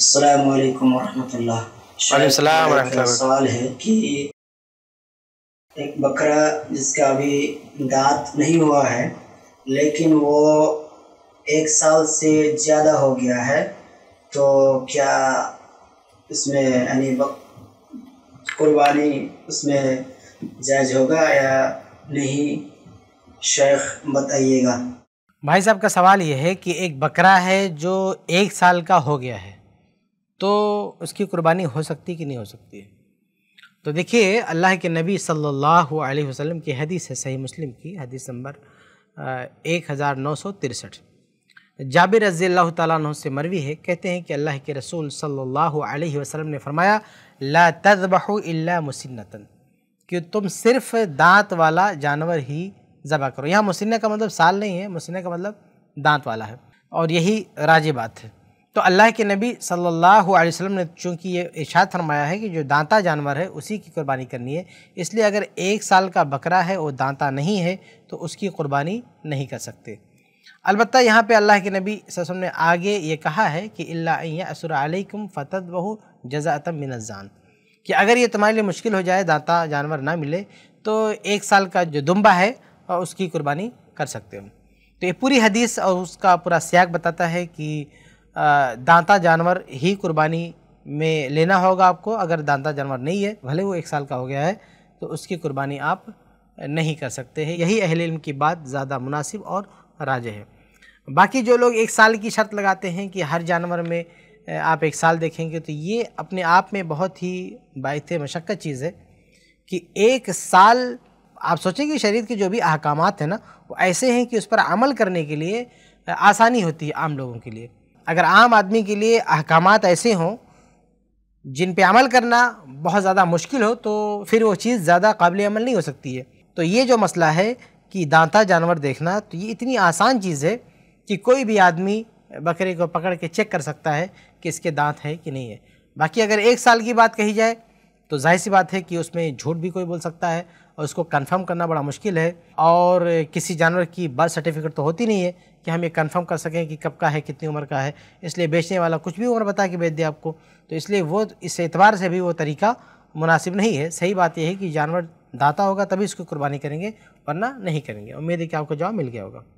वरहमल्ला सवाल है कि एक बकरा जिसका अभी दांत नहीं हुआ है लेकिन वो एक साल से ज़्यादा हो गया है तो क्या इसमें यानी कुर्बानी उसमें जायज होगा या नहीं शेख बताइएगा भाई साहब का सवाल ये है कि एक बकरा है जो एक साल का हो गया है तो उसकी कुर्बानी हो सकती कि नहीं हो सकती है तो देखिए अल्लाह के नबी सल्लल्लाहु अलैहि वसल्लम की हदीस है सही मुस्लिम की हदीस नंबर एक हज़ार नौ सौ तिरसठ जाबिर रज़ी अल्लाह तु से मरवी है कहते हैं कि अल्लाह के रसूल सल्लल्लाहु अलैहि वसल्लम ने फरमाया ला तजबहु इल्ला मुसिन्नतन कि तुम सिर्फ दांत वाला जानवर ही ज़बा करो यहाँ मुसिन्ना का मतलब साल नहीं है मुसिन्ना का मतलब दांत वाला है और यही राज बात है तो अल्लाह के नबी सल्लल्लाहु अलैहि वसल्लम ने चूँकि ये इशाद फरमाया है कि जो दांता जानवर है उसी की कुर्बानी करनी है इसलिए अगर एक साल का बकरा है वो दांता नहीं है तो उसकी कुर्बानी नहीं कर सकते अलबत् यहाँ पे अल्लाह के नबी वसम ने आगे ये कहा है कि असरकुम फ़तद बहू जजातम मिनजान कि अगर ये तुम्हारे लिए मुश्किल हो जाए दांता जानवर ना मिले तो एक साल का जो दुम्बा है उसकी कुर्बानी कर सकते हो तो ये पूरी हदीस और उसका पूरा सियाक बताता है कि दांता जानवर ही कुर्बानी में लेना होगा आपको अगर दांता जानवर नहीं है भले वो एक साल का हो गया है तो उसकी कुर्बानी आप नहीं कर सकते हैं यही अहल इल्म की बात ज़्यादा मुनासिब और राज है बाकी जो लोग एक साल की शर्त लगाते हैं कि हर जानवर में आप एक साल देखेंगे तो ये अपने आप में बहुत ही बात मशक्क़त चीज़ है कि एक साल आप सोचें कि शरीर के जो भी अहकाम हैं ना वो ऐसे हैं कि उस पर अमल करने के लिए आसानी होती है आम लोगों के लिए अगर आम आदमी के लिए अहकाम ऐसे हों जिन पे अमल करना बहुत ज़्यादा मुश्किल हो तो फिर वो चीज़ ज़्यादा काबिल अमल नहीं हो सकती है तो ये जो मसला है कि दांता जानवर देखना तो ये इतनी आसान चीज़ है कि कोई भी आदमी बकरे को पकड़ के चेक कर सकता है कि इसके दांत हैं कि नहीं है बाकी अगर एक साल की बात कही जाए तो जाहिर सी बात है कि उसमें झूठ भी कोई बोल सकता है और उसको कंफर्म करना बड़ा मुश्किल है और किसी जानवर की बर्थ सर्टिफिकेट तो होती नहीं है कि हम ये कंफर्म कर सकें कि कब का है कितनी उम्र का है इसलिए बेचने वाला कुछ भी उम्र बता के बेच दे आपको तो इसलिए वो इस एतबार से भी वो तरीका मुनासिब नहीं है सही बात यह है कि जानवर दाता होगा तभी उसकी कुर्बानी करेंगे वरना नहीं करेंगे उम्मीद है कि आपको जवाब मिल गया होगा